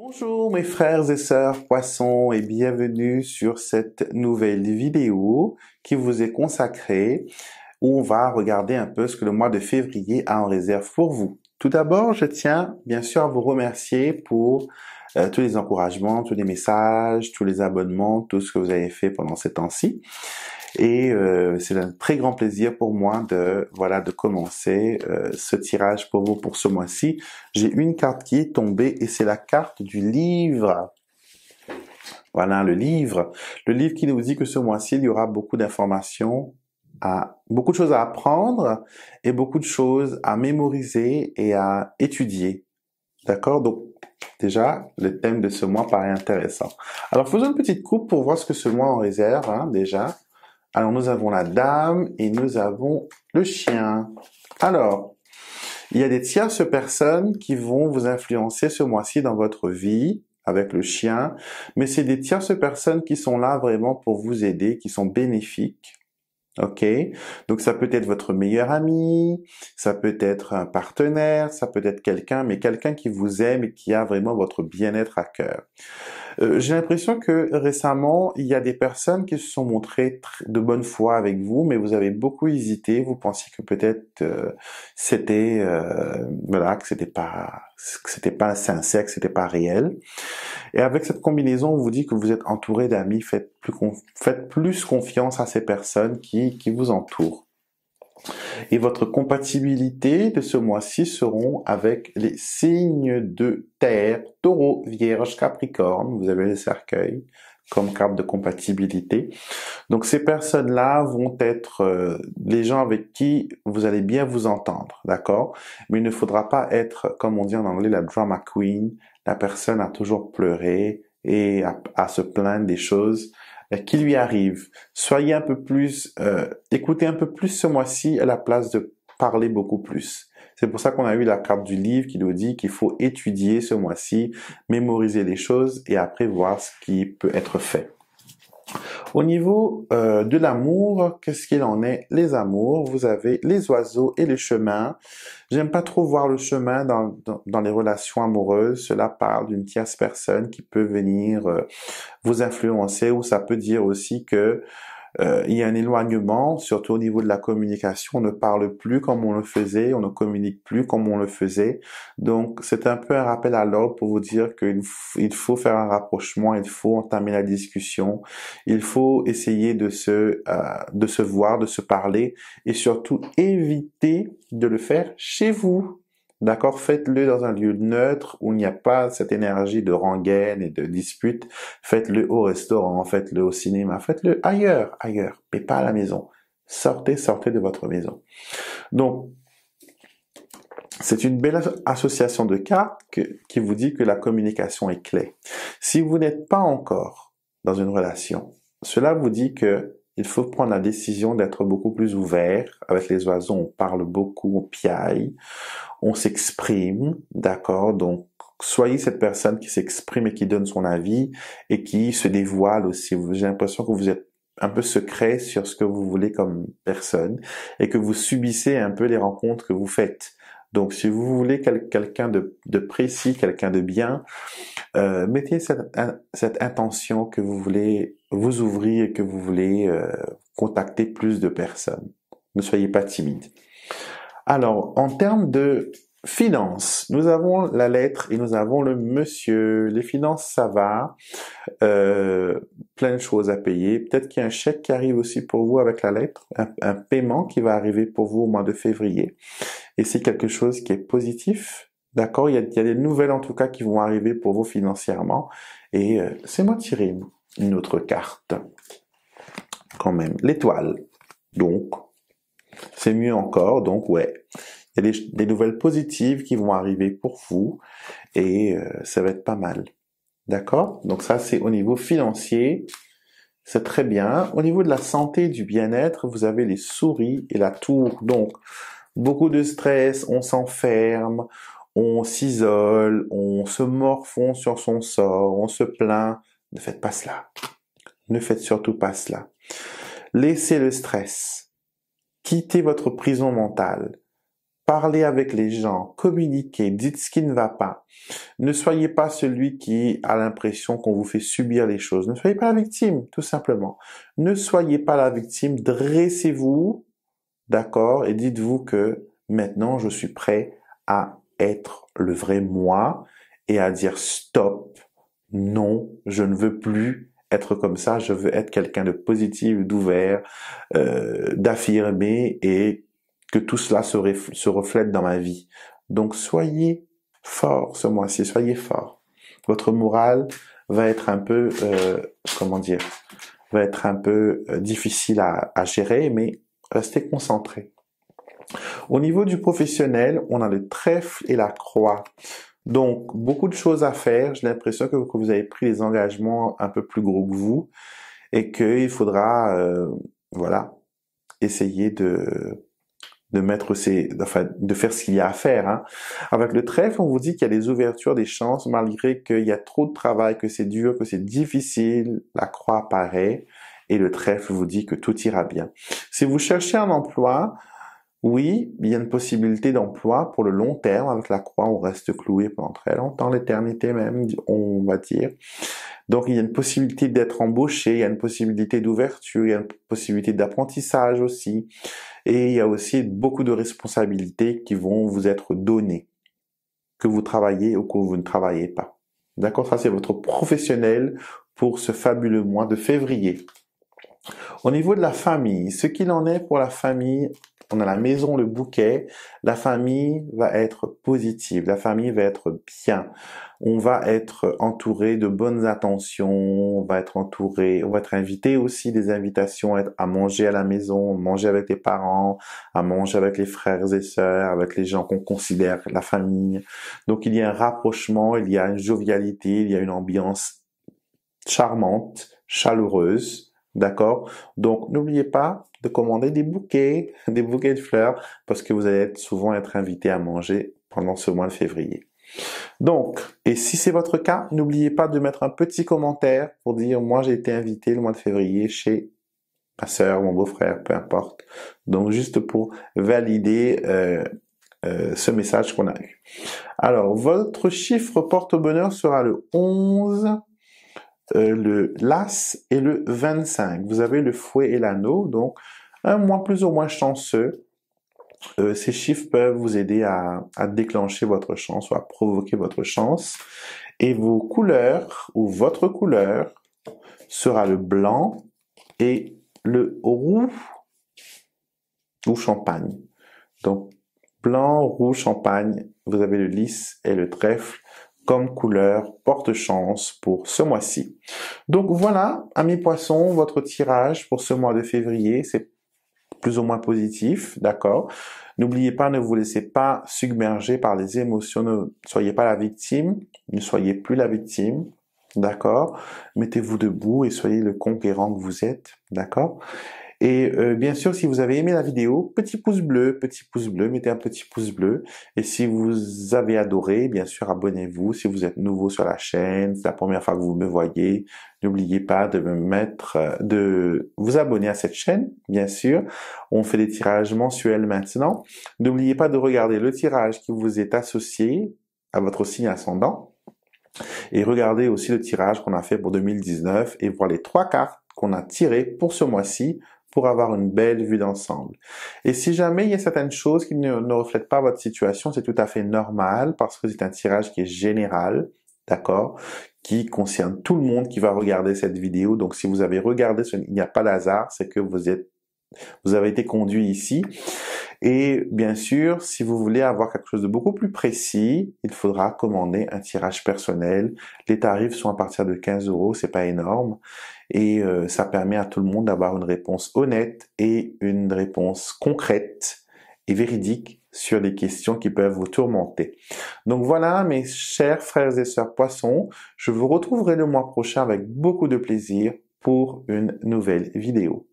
Bonjour mes frères et sœurs poissons et bienvenue sur cette nouvelle vidéo qui vous est consacrée où on va regarder un peu ce que le mois de février a en réserve pour vous. Tout d'abord, je tiens bien sûr à vous remercier pour euh, tous les encouragements, tous les messages, tous les abonnements, tout ce que vous avez fait pendant ces temps-ci. Et euh, c'est un très grand plaisir pour moi de voilà de commencer euh, ce tirage pour vous pour ce mois-ci. J'ai une carte qui est tombée et c'est la carte du livre. Voilà le livre, le livre qui nous dit que ce mois-ci il y aura beaucoup d'informations à beaucoup de choses à apprendre et beaucoup de choses à mémoriser et à étudier. D'accord Donc déjà, le thème de ce mois paraît intéressant. Alors faisons une petite coupe pour voir ce que ce mois en réserve hein, déjà. Alors nous avons la dame et nous avons le chien. Alors, il y a des tierces personnes qui vont vous influencer ce mois-ci dans votre vie avec le chien, mais c'est des tierces personnes qui sont là vraiment pour vous aider, qui sont bénéfiques. Ok, donc ça peut être votre meilleur ami, ça peut être un partenaire, ça peut être quelqu'un, mais quelqu'un qui vous aime et qui a vraiment votre bien-être à cœur. Euh, j'ai l'impression que récemment, il y a des personnes qui se sont montrées de bonne foi avec vous, mais vous avez beaucoup hésité. Vous pensiez que peut-être euh, c'était euh, voilà que c'était pas que c'était pas sincère, que c'était pas réel. Et avec cette combinaison, on vous dit que vous êtes entouré d'amis. Faites plus faites plus confiance à ces personnes qui vous entourent. Et votre compatibilité de ce mois-ci seront avec les signes de terre, taureau, vierge, capricorne. Vous avez les cercueils comme carte de compatibilité. Donc ces personnes-là vont être euh, les gens avec qui vous allez bien vous entendre, d'accord Mais il ne faudra pas être, comme on dit en anglais, la drama queen, la personne à toujours pleurer, et à, se plaindre des choses euh, qui lui arrivent. Soyez un peu plus, euh, écoutez un peu plus ce mois-ci à la place de parler beaucoup plus. C'est pour ça qu'on a eu la carte du livre qui nous dit qu'il faut étudier ce mois-ci, mémoriser les choses et après voir ce qui peut être fait. Au niveau euh, de l'amour, qu'est-ce qu'il en est Les amours, vous avez les oiseaux et les chemins. J'aime pas trop voir le chemin dans, dans, les relations amoureuses. Cela parle d'une tierce personne qui peut venir euh, vous influencer ou ça peut dire aussi que euh, il y a un éloignement, surtout au niveau de la communication. On ne parle plus comme on le faisait, on ne communique plus comme on le faisait. Donc, c'est un peu un rappel à l'ordre pour vous dire qu'il faut faire un rapprochement, il faut entamer la discussion, il faut essayer de se, euh, de se voir, de se parler et surtout éviter de le faire chez vous. D'accord Faites-le dans un lieu neutre où il n'y a pas cette énergie de rengaine et de dispute. Faites-le au restaurant, faites-le au cinéma, faites-le ailleurs, ailleurs, mais pas à la maison. Sortez, sortez de votre maison. Donc, c'est une belle association de cartes qui vous dit que la communication est clé. Si vous n'êtes pas encore dans une relation, cela vous dit que il faut prendre la décision d'être beaucoup plus ouvert. Avec les oiseaux, on parle beaucoup, on piaille, on s'exprime, d'accord Donc, soyez cette personne qui s'exprime et qui donne son avis et qui se dévoile aussi. J'ai l'impression que vous êtes un peu secret sur ce que vous voulez comme personne et que vous subissez un peu les rencontres que vous faites. Donc, si vous voulez quelqu'un de, précis, quelqu'un de bien, euh, mettez cette, intention que vous voulez vous ouvrir et que vous voulez euh, contacter plus de personnes. Ne soyez pas timide. Alors, en termes de Finances. Nous avons la lettre et nous avons le monsieur. Les finances, ça va. Euh, plein de choses à payer. Peut-être qu'il y a un chèque qui arrive aussi pour vous avec la lettre, un, paiement qui va arriver pour vous au mois de février. Et c'est quelque chose qui est positif. D'accord il, y a des nouvelles en tout cas qui vont arriver pour vous financièrement. Et euh, c'est moi tirer une autre carte. Quand même. L'étoile. Donc, c'est mieux encore. Donc, ouais des, nouvelles positives qui vont arriver pour vous et euh, ça va être pas mal. D'accord Donc ça, c'est au niveau financier. C'est très bien. Au niveau de la santé, du bien-être, vous avez les souris et la tour. Donc, beaucoup de stress, on s'enferme, on s'isole, on se morfond sur son sort, on se plaint. Ne faites pas cela. Ne faites surtout pas cela. Laissez le stress. Quittez votre prison mentale. Parlez avec les gens, communiquez, dites ce qui ne va pas. Ne soyez pas celui qui a l'impression qu'on vous fait subir les choses. Ne soyez pas la victime, tout simplement. Ne soyez pas la victime, dressez-vous, d'accord, et dites-vous que maintenant je suis prêt à être le vrai moi et à dire stop, non, je ne veux plus être comme ça, je veux être quelqu'un de positif, d'ouvert, euh, d'affirmé et que tout cela se, reflète dans ma vie. Donc soyez fort ce mois-ci, soyez fort. Votre morale va être un peu, euh, comment dire, va être un peu euh, difficile à, gérer, mais restez concentré. Au niveau du professionnel, on a le trèfle et la croix. Donc, beaucoup de choses à faire. J'ai l'impression que vous avez pris des engagements un peu plus gros que vous et qu'il faudra, euh, voilà, essayer de de mettre ses, enfin, de faire ce qu'il y a à faire. Hein. Avec le trèfle, on vous dit qu'il y a des ouvertures, des chances, malgré qu'il y a trop de travail, que c'est dur, que c'est difficile. La croix apparaît et le trèfle vous dit que tout ira bien. Si vous cherchez un emploi, oui, il y a une possibilité d'emploi pour le long terme. Avec la croix, on reste cloué pendant très longtemps, l'éternité même, on va dire. Donc, il y a une possibilité d'être embauché, il y a une possibilité d'ouverture, il y a une possibilité d'apprentissage aussi. Et il y a aussi beaucoup de responsabilités qui vont vous être données, que vous travaillez ou que vous ne travaillez pas. D'accord Ça, c'est votre professionnel pour ce fabuleux mois de février. Au niveau de la famille, ce qu'il en est pour la famille on a la maison, le bouquet, la famille va être positive, la famille va être bien. On va être entouré de bonnes attentions, on va être entouré, on va être invité aussi des invitations à manger à la maison, manger avec les parents, à manger avec les frères et sœurs, avec les gens qu'on considère la famille. Donc il y a un rapprochement, il y a une jovialité, il y a une ambiance charmante, chaleureuse D'accord Donc n'oubliez pas de commander des bouquets, des bouquets de fleurs, parce que vous allez souvent être invité à manger pendant ce mois de février. Donc, et si c'est votre cas, n'oubliez pas de mettre un petit commentaire pour dire moi j'ai été invité le mois de février chez ma soeur, mon beau-frère, peu importe. Donc juste pour valider euh, euh, ce message qu'on a eu. Alors, votre chiffre porte-bonheur sera le 11 euh, le l'As et le 25. Vous avez le fouet et l'anneau, donc un mois plus ou moins chanceux. Euh, ces chiffres peuvent vous aider à, déclencher votre chance ou à provoquer votre chance. Et vos couleurs ou votre couleur sera le blanc et le roux ou champagne. Donc blanc, rouge champagne, vous avez le lys et le trèfle comme couleur porte chance pour ce mois-ci. Donc voilà, amis poissons, votre tirage pour ce mois de février, c'est plus ou moins positif, d'accord N'oubliez pas, ne vous laissez pas submerger par les émotions, ne soyez pas la victime, ne soyez plus la victime, d'accord Mettez-vous debout et soyez le conquérant que vous êtes, d'accord et euh, bien sûr, si vous avez aimé la vidéo, petit pouce bleu, petit pouce bleu, mettez un petit pouce bleu. Et si vous avez adoré, bien sûr, abonnez-vous. Si vous êtes nouveau sur la chaîne, c'est la première fois que vous me voyez, n'oubliez pas de me mettre, euh, de vous abonner à cette chaîne, bien sûr. On fait des tirages mensuels maintenant. N'oubliez pas de regarder le tirage qui vous est associé à votre signe ascendant. Et regardez aussi le tirage qu'on a fait pour 2019 et voir les trois cartes qu'on a tirées pour ce mois-ci pour avoir une belle vue d'ensemble. Et si jamais il y a certaines choses qui ne, reflètent pas votre situation, c'est tout à fait normal parce que c'est un tirage qui est général, d'accord, qui concerne tout le monde qui va regarder cette vidéo. Donc si vous avez regardé, il n'y a pas d'hasard, c'est que vous êtes vous avez été conduit ici. Et bien sûr, si vous voulez avoir quelque chose de beaucoup plus précis, il faudra commander un tirage personnel. Les tarifs sont à partir de 15 euros, c'est pas énorme. Et euh, ça permet à tout le monde d'avoir une réponse honnête et une réponse concrète et véridique sur les questions qui peuvent vous tourmenter. Donc voilà, mes chers frères et sœurs poissons, je vous retrouverai le mois prochain avec beaucoup de plaisir pour une nouvelle vidéo.